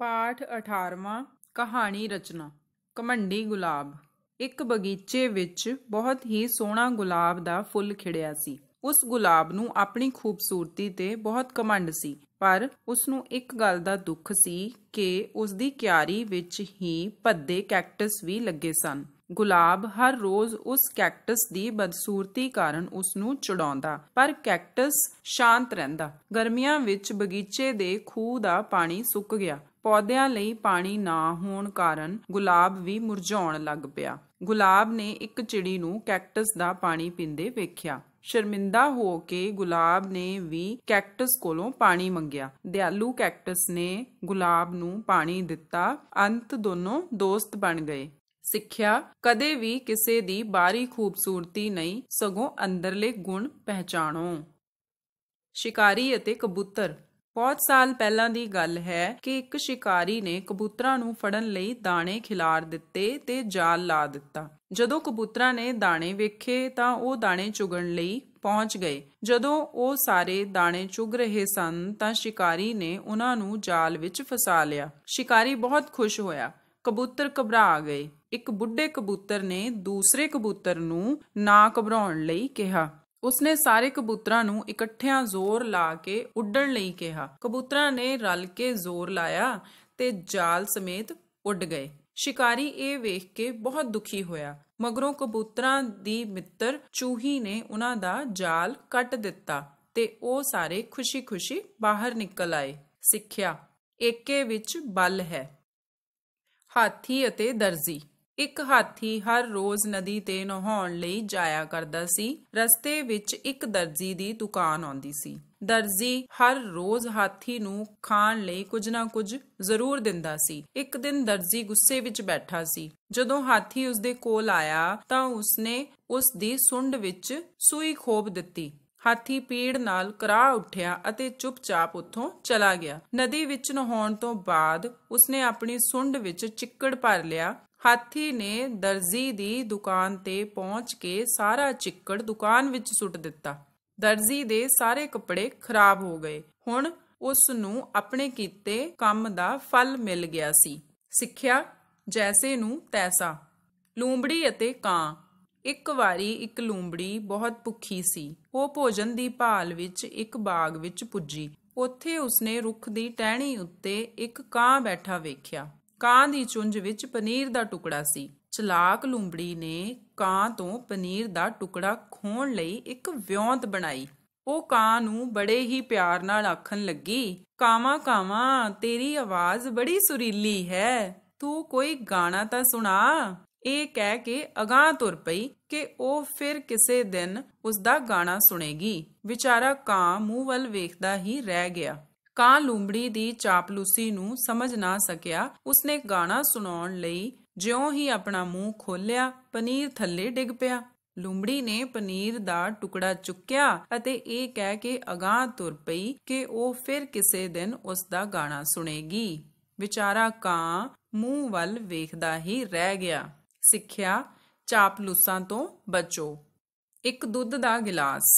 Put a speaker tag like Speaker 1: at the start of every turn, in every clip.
Speaker 1: ਪਾਠ 18ਵਾਂ ਕਹਾਣੀ ਰਚਨਾ ਕਮੰਡੀ ਗੁਲਾਬ ਇੱਕ ਬਗੀਚੇ ਵਿੱਚ ਬਹੁਤ ਹੀ ਸੋਹਣਾ ਗੁਲਾਬ ਦਾ ਫੁੱਲ ਖਿੜਿਆ ਸੀ ਉਸ ਗੁਲਾਬ ਨੂੰ ਆਪਣੀ ਖੂਬਸੂਰਤੀ ਤੇ ਬਹੁਤ ਕਮੰਡ ਸੀ ਪਰ ਉਸ ਨੂੰ ਇੱਕ ਗੱਲ ਦਾ ਦੁੱਖ ਸੀ ਕਿ ਉਸ ਦੀ ਕਿਆਰੀ ਵਿੱਚ ਹੀ ਭੱਦੇ ਕੈਕਟਸ ਵੀ ਲੱਗੇ ਸਨ ਗੁਲਾਬ ਹਰ ਰੋਜ਼ ਉਸ ਕੈਕਟਸ ਦੀ ਬਦਸੂਰਤੀ ਕਾਰਨ ਉਸ ਨੂੰ ਚੜਾਉਂਦਾ ਪਰ ਕੈਕਟਸ ਸ਼ਾਂਤ ਰਹਿੰਦਾ ਗਰਮੀਆਂ ਵਿੱਚ ਬਗੀਚੇ ਦੇ ਖੂਹ ਦਾ ਪਾਣੀ ਸੁੱਕ ਗਿਆ ਪੌਦਿਆਂ ਲਈ ਪਾਣੀ ਨਾ ਹੋਣ ਕਾਰਨ ਗੁਲਾਬ ਵੀ ਮੁਰਝਾਉਣ ਲੱਗ ਪਿਆ ਗੁਲਾਬ ਨੇ ਇੱਕ ਚਿੜੀ ਨੂੰ ਕੈਕਟਸ ਦਾ ਪਾਣੀ ਪੀਂਦੇ ਵੇਖਿਆ ਸ਼ਰਮਿੰਦਾ ਹੋ ਕੇ ਗੁਲਾਬ ਨੇ ਵੀ ਕੈਕਟਸ ਕੋਲੋਂ ਪਾਣੀ ਮੰਗਿਆ ਦਿਆਲੂ ਕੈਕਟਸ ਨੇ ਗੁਲਾਬ ਨੂੰ ਪਾਣੀ ਦਿੱਤਾ ਅੰਤ ਦੋਨੋਂ ਦੋਸਤ ਬਣ ਗਏ ਸਿੱਖਿਆ ਕਦੇ ਵੀ ਕਿਸੇ ਦੀ ਬਾਹਰੀ ਖੂਬਸੂਰਤੀ ਨਹੀਂ ਸਗੋਂ ਅੰਦਰਲੇ ਗੁਣ ਪਹਿਚਾਣੋ ਸ਼ਿਕਾਰੀ ਅਤੇ ਕਬੂਤਰ ਬਹੁਤ ਸਾਲ ਪਹਿਲਾਂ ਦੀ ਗੱਲ ਹੈ ਕਿ ਇੱਕ ਸ਼ਿਕਾਰੀ ਨੇ ਕਬੂਤਰਾਂ ਨੂੰ ਫੜਨ ਲਈ ਦਾਣੇ ਖਿਲਾਰ ਦਿੱਤੇ ਤੇ ਜਾਲ ਲਾ ਦਿੱਤਾ ਜਦੋਂ ਕਬੂਤਰਾਂ ਨੇ ਦਾਣੇ ਵੇਖੇ ਤਾਂ ਉਹ ਦਾਣੇ ਚੁਗਣ ਲਈ ਪਹੁੰਚ ਗਏ ਜਦੋਂ ਉਹ ਸਾਰੇ ਦਾਣੇ ਚੁਗ ਰਹੇ ਸਨ ਤਾਂ ਸ਼ਿਕਾਰੀ ਨੇ ਉਹਨਾਂ ਨੂੰ ਜਾਲ ਵਿੱਚ ਫਸਾ ਲਿਆ ਸ਼ਿਕਾਰੀ ਬਹੁਤ ਖੁਸ਼ ਹੋਇਆ ਕਬੂਤਰ ਘਬਰਾ ਗਏ ਇੱਕ ਬੁੱਢੇ ਕਬੂਤਰ ਨੇ ਦੂਸਰੇ ਕਬੂਤਰ ਨੂੰ ਨਾ ਘਬਰਾਉਣ ਲਈ ਕਿਹਾ ਉਸਨੇ ਸਾਰੇ ਕਬੂਤਰਾਂ ਨੂੰ ਇਕੱਠਿਆਂ ਜ਼ੋਰ ਲਾ ਕੇ ਉੱਡਣ ਲਈ ਕਿਹਾ ਕਬੂਤਰਾਂ ਨੇ ਰਲ ਕੇ ਜ਼ੋਰ ਲਾਇਆ ਤੇ ਜਾਲ ਸਮੇਤ ਉੱਡ ਗਏ ਸ਼ਿਕਾਰੀ ਇਹ ਵੇਖ ਕੇ ਬਹੁਤ ਦੁਖੀ ਹੋਇਆ ਮਗਰੋਂ ਕਬੂਤਰਾਂ ਦੀ ਮਿੱਤਰ ਚੂਹੀ ਨੇ ਉਹਨਾਂ ਦਾ ਜਾਲ ਕੱਟ ਦਿੱਤਾ ਤੇ ਉਹ ਸਾਰੇ ਖੁਸ਼ੀ-ਖੁਸ਼ੀ ਬਾਹਰ ਨਿਕਲ ਆਏ ਸਿੱਖਿਆ ਏਕੇ ਵਿੱਚ ਬਲ ਹੈ ਹਾਥੀ ਅਤੇ ਦਰਜ਼ੀ ਇੱਕ ਹਾਥੀ ਹਰ ਰੋਜ਼ ਨਦੀ ਤੇ ਨਹਾਉਣ ਲਈ ਜਾਇਆ ਕਰਦਾ ਸੀ ਰਸਤੇ ਵਿੱਚ ਇੱਕ ਦਰਜੀ ਦੀ ਦੁਕਾਨ ਆਉਂਦੀ ਸੀ ਦਰਜੀ ਹਰ ਰੋਜ਼ ਹਾਥੀ ਨੂੰ ਖਾਣ ਲਈ ਕੁਝ ਨਾ ਕੁਝ ਜ਼ਰੂਰ ਦਿੰਦਾ ਸੀ ਇੱਕ ਦਿਨ ਦਰਜੀ ਗੁੱਸੇ ਵਿੱਚ ਬੈਠਾ ਸੀ ਜਦੋਂ ਹਾਥੀ ਉਸਦੇ ਕੋਲ ਆਇਆ ਤਾਂ ਉਸਨੇ ਉਸ ਦੀ ਸੁੰਡ ਵਿੱਚ ਸੂਈ ਖੋਬ ਦਿੱਤੀ ਹਾਥੀ ਪੀੜ ਨਾਲ ਕਰਾ ਉੱਠਿਆ ਅਤੇ ਚੁੱਪਚਾਪ ਉੱਥੋਂ ਚਲਾ ਗਿਆ ਨਦੀ ਵਿੱਚ ਨਹਾਉਣ ਤੋਂ ਬਾਅਦ ਉਸਨੇ ਆਪਣੀ ਸੁੰਡ ਵਿੱਚ ਚਿੱਕੜ ਭਰ ਲਿਆ ਹਾਥੀ ਨੇ ਦਰਜ਼ੀ ਦੀ ਦੁਕਾਨ ਤੇ ਪਹੁੰਚ ਕੇ ਸਾਰਾ ਚਿੱਕੜ ਦੁਕਾਨ ਵਿੱਚ ਸੁੱਟ ਦਿੱਤਾ ਦਰਜ਼ੀ ਦੇ ਸਾਰੇ ਕੱਪੜੇ ਖਰਾਬ ਹੋ ਗਏ ਹੁਣ ਉਸ ਨੂੰ ਆਪਣੇ ਕੀਤੇ ਕੰਮ ਦਾ ਫਲ ਮਿਲ ਗਿਆ ਸੀ ਸਿੱਖਿਆ ਜੈਸੇ ਨੂੰ ਤੈਸਾ ਲੂੰਬੜੀ ਅਤੇ ਕਾਂ ਇੱਕ ਵਾਰੀ ਇੱਕ ਲੂੰਬੜੀ ਬਹੁਤ ਭੁੱਖੀ ਸੀ ਉਹ ਭੋਜਨ ਦੀ ਭਾਲ ਵਿੱਚ ਇੱਕ ਬਾਗ ਵਿੱਚ ਪੁੱਜੀ ਉੱਥੇ ਉਸਨੇ ਰੁੱਖ ਦੀ ਟਹਿਣੀ ਉੱਤੇ ਇੱਕ ਕਾਂ ਬੈਠਾ ਵੇਖਿਆ ਕਾਂ ਦੀ ਚੁੰਝ ਵਿੱਚ ਪਨੀਰ ਦਾ ਟੁਕੜਾ ਸੀ ਚਲਾਕ ਲੂੰਬੜੀ ਨੇ ਕਾਂ ਤੋਂ ਪਨੀਰ ਦਾ ਟੁਕੜਾ ਖੋਣ ਲਈ ਇੱਕ ਵਿਉਂਤ ਬਣਾਈ ਉਹ ਕਾਂ ਨੂੰ ਬੜੇ ਹੀ ਪਿਆਰ ਨਾਲ ਆਖਣ ਲੱਗੀ ਕਾਵਾ ਕਾਵਾ ਤੇਰੀ ਆਵਾਜ਼ ਬੜੀ ਸੁਰੀਲੀ ਹੈ ਤੂੰ ਕੋਈ ਗਾਣਾ ਤਾਂ ਸੁਣਾ ਇਹ ਕਹਿ ਕੇ ਅਗਾਹ ਤੁਰ ਪਈ ਕਿ ਉਹ ਫਿਰ ਕਿਸੇ ਦਿਨ ਉਸ ਦਾ ਗਾਣਾ ਸੁਣੇਗੀ ਵਿਚਾਰਾ ਕਾਂ ਮੂੰਹ ਵੱਲ ਵੇਖਦਾ ਹੀ ਰਹਿ ਗਿਆ ਕਾਂ ਲੂੰਬੜੀ ਦੀ ਚਾਪਲੂਸੀ ਨੂੰ ਸਮਝ ਨਾ ਸਕਿਆ ਉਸਨੇ ਗਾਣਾ ਸੁਣਾਉਣ ਲਈ ਜਿਉਂ ਹੀ ਆਪਣਾ ਮੂੰਹ ਖੋਲ੍ਹਿਆ ਪਨੀਰ ਥੱਲੇ ਡਿੱਗ ਪਿਆ ਲੂੰਬੜੀ ਨੇ ਪਨੀਰ ਦਾ ਟੁਕੜਾ ਚੁੱਕਿਆ ਅਤੇ ਇਹ ਕਹਿ ਕੇ ਅਗਾਹ ਤੁਰ ਪਈ ਕਿ ਉਹ ਫਿਰ ਕਿਸੇ ਦਿਨ ਉਸ ਦਾ ਗਾਣਾ ਸੁਣੇਗੀ ਵਿਚਾਰਾ ਕਾਂ ਮੂੰਹ ਵੱਲ ਵੇਖਦਾ ਹੀ ਰਹਿ ਗਿਆ ਸਿੱਖਿਆ ਚਾਪਲੂਸਾਂ ਤੋਂ ਬਚੋ ਇੱਕ ਦੁੱਧ ਦਾ ਗਿਲਾਸ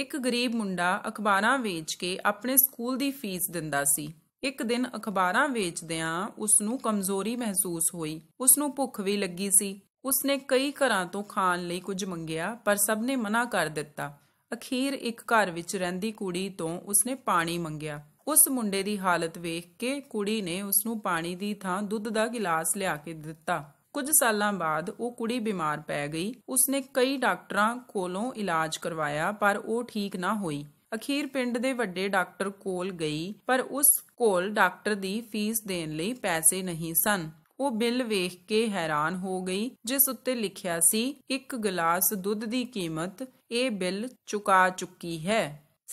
Speaker 1: ਇੱਕ ਗਰੀਬ ਮੁੰਡਾ ਅਖਬਾਰਾਂ ਵੇਚ ਕੇ ਆਪਣੇ ਸਕੂਲ ਦੀ ਫੀਸ ਦਿੰਦਾ ਸੀ ਇੱਕ ਦਿਨ ਅਖਬਾਰਾਂ ਵੇਚਦਿਆਂ ਉਸ ਨੂੰ ਕਮਜ਼ੋਰੀ ਮਹਿਸੂਸ ਹੋਈ ਉਸ ਨੂੰ ਭੁੱਖ ਵੀ ਲੱਗੀ ਸੀ ਉਸ ਨੇ ਕਈ ਘਰਾਂ ਤੋਂ ਖਾਣ ਲਈ ਕੁਝ ਮੰਗਿਆ ਪਰ ਸਭ ਨੇ ਮਨਾ ਕਰ ਦਿੱਤਾ ਅਖੀਰ ਇੱਕ ਘਰ ਵਿੱਚ ਰਹਿੰਦੀ ਕੁੜੀ ਤੋਂ ਉਸ ਨੇ ਪਾਣੀ ਮੰਗਿਆ ਉਸ ਮੁੰਡੇ ਦੀ ਹਾਲਤ ਵੇਖ ਕੇ ਕੁੜੀ ਨੇ ਉਸ ਨੂੰ ਪਾਣੀ ਦੀ ਥਾਂ ਦੁੱਧ ਦਾ ਗਿਲਾਸ ਲਿਆ ਕੇ ਦਿੱਤਾ ਕੁਝ ਸਾਲਾਂ ਬਾਅਦ ਉਹ ਕੁੜੀ ਬਿਮਾਰ ਪੈ ਗਈ ਉਸਨੇ ਕਈ ਡਾਕਟਰਾਂ ਕੋਲੋਂ ਇਲਾਜ ਕਰਵਾਇਆ ਪਰ ਉਹ ਠੀਕ ਨਾ ਹੋਈ ਅਖੀਰ ਪਿੰਡ ਦੇ ਵੱਡੇ ਡਾਕਟਰ ਕੋਲ ਗਈ ਪਰ ਉਸ ਕੋਲ ਡਾਕਟਰ ਦੀ ਫੀਸ ਦੇਣ ਲਈ ਪੈਸੇ ਨਹੀਂ ਸਨ ਉਹ ਬਿੱਲ ਵੇਖ ਕੇ ਹੈਰਾਨ ਹੋ ਗਈ ਜਿਸ ਉੱਤੇ ਲਿਖਿਆ ਸੀ ਇੱਕ ਗਲਾਸ ਦੁੱਧ ਦੀ ਕੀਮਤ ਇਹ ਬਿੱਲ ਚੁਕਾ ਚੁੱਕੀ ਹੈ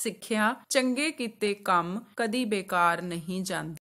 Speaker 1: ਸਿੱਖਿਆ ਚੰਗੇ ਕੀਤੇ ਕੰਮ ਕਦੀ ਬੇਕਾਰ ਨਹੀਂ ਜਾਂਦੇ